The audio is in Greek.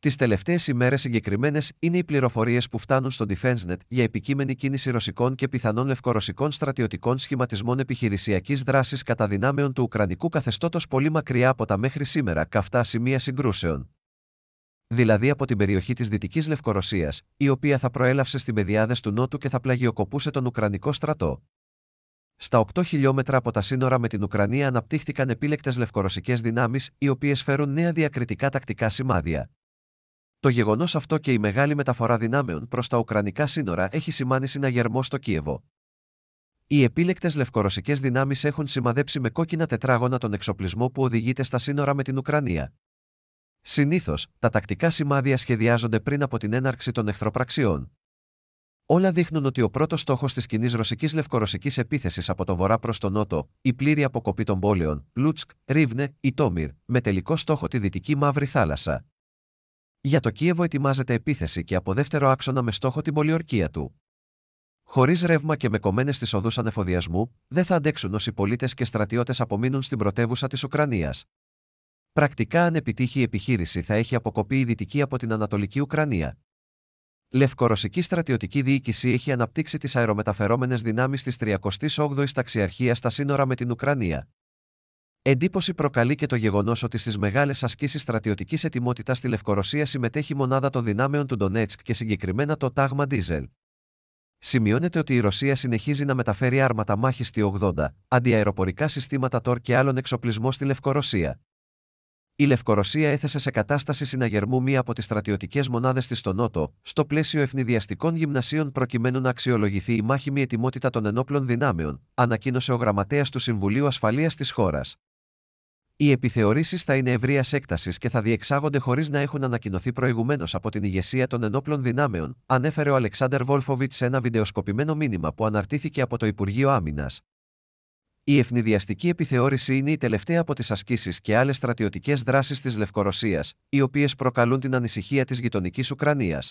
Τις τελευταίες ημέρες συγκεκριμένες είναι οι πληροφορίες που φτάνουν στο DefenseNet για επικείμενη κίνηση ρωσικών και πιθανών λευκορωσικών στρατιωτικών σχηματισμών επιχειρησιακής δράσης κατά δυνάμεων του Ουκρανικού καθεστώτος πολύ μακριά από τα μέχρι σήμερα καυτά σημεία συγκρούσεων. Δηλαδή από την περιοχή της Δυτικής Λευκορωσίας, η οποία θα προέλαυσε στην πεδιάδες του Νότου και θα πλαγιοκοπούσε τον Ουκρανικό στρατό. Στα 8 χιλιόμετρα από τα σύνορα με την Ουκρανία αναπτύχθηκαν επίλεκτες λευκορωσικές δυνάμεις, οι οποίες φέρουν νέα διακριτικά τακτικά σημάδια. Το γεγονός αυτό και η μεγάλη μεταφορά δυνάμεων προς τα Ουκρανικά σύνορα έχει σημάνει συναγερμό στο Κίεβο. Οι επίλεκτες λευκορωσικές δυνάμεις έχουν σημαδέψει με κόκκινα τετράγωνα τον εξοπλισμό που οδηγείται στα σύνορα με την Ουκρανία. Συνήθως, τα τακτικά σημάδια σχεδιάζονται πριν από την έναρξη των εχθροπραξιών. Όλα δείχνουν ότι ο πρώτος στόχος της κοινής ρωσικής λευκορωσικής επίθεσης από τον βορρά προς τον νότο, η πλήρη αποκοπή των πόλεων, Λούτσκ, Ρίβνε, Ιτόμιρ, με τελικό στόχο τη δυτική Μαύρη Θάλασσα. Για το Κίεβο ετοιμάζεται επίθεση και από δεύτερο άξονα με στόχο την πολιορκία του. Χωρίς ρεύμα και με κομμένες τι οδούς ανεφοδιασμού, δεν θα αντέξουν όσοι πολίτες και στρατιώτες απομείνουν στην πρωτεύουσα της Ουκρανίας. Πρακτικά, αν επιτύχει η επιχείρηση, θα έχει αποκοπεί η δυτική από την Ανατολική Ουκρανία. Λευκορωσική στρατιωτική διοίκηση έχει αναπτύξει τις αερομεταφερόμενες δυνάμεις της 38η ταξιαρχίας στα σύνορα με την Ουκρανία. Εντύπωση προκαλεί και το γεγονός ότι στις μεγάλες ασκήσεις στρατιωτικής ετοιμότητας στη Λευκορωσία συμμετέχει μονάδα των δυνάμεων του Ντονέτσκ και συγκεκριμένα το τάγμα Ντίζελ. Σημειώνεται ότι η Ρωσία συνεχίζει να μεταφέρει άρματα μάχης στη 80, αντιαεροπορικά συστήματα ΤΟΡ και άλλων εξοπλισμό στη Λευκορωσία. Η Λευκορωσία έθεσε σε κατάσταση συναγερμού μία από τις στρατιωτικές μονάδες της στο Νότο, στο πλαίσιο ευνηδιαστικών γυμνασίων προκειμένου να αξιολογηθεί η μάχημη ετοιμότητα των ενόπλων δυνάμεων, ανακοίνωσε ο γραμματέας του Συμβουλίου Ασφαλείας της χώρας. Οι επιθεωρήσεις θα είναι ευρείας έκτασης και θα διεξάγονται χωρίς να έχουν ανακοινωθεί προηγουμένως από την ηγεσία των ενόπλων δυνάμεων, ανέφερε ο Αλεξάνδρ Βόλφοβιτ σε ένα βιντεοσκοπημένο μήνυμα που αναρτήθηκε από το Υπουργείο Άμυνας. Η ευνηδιαστική επιθεώρηση είναι η τελευταία από τις ασκήσεις και άλλες στρατιωτικές δράσεις της Λευκορωσίας, οι οποίες προκαλούν την ανησυχία της γειτονικής Ουκρανίας.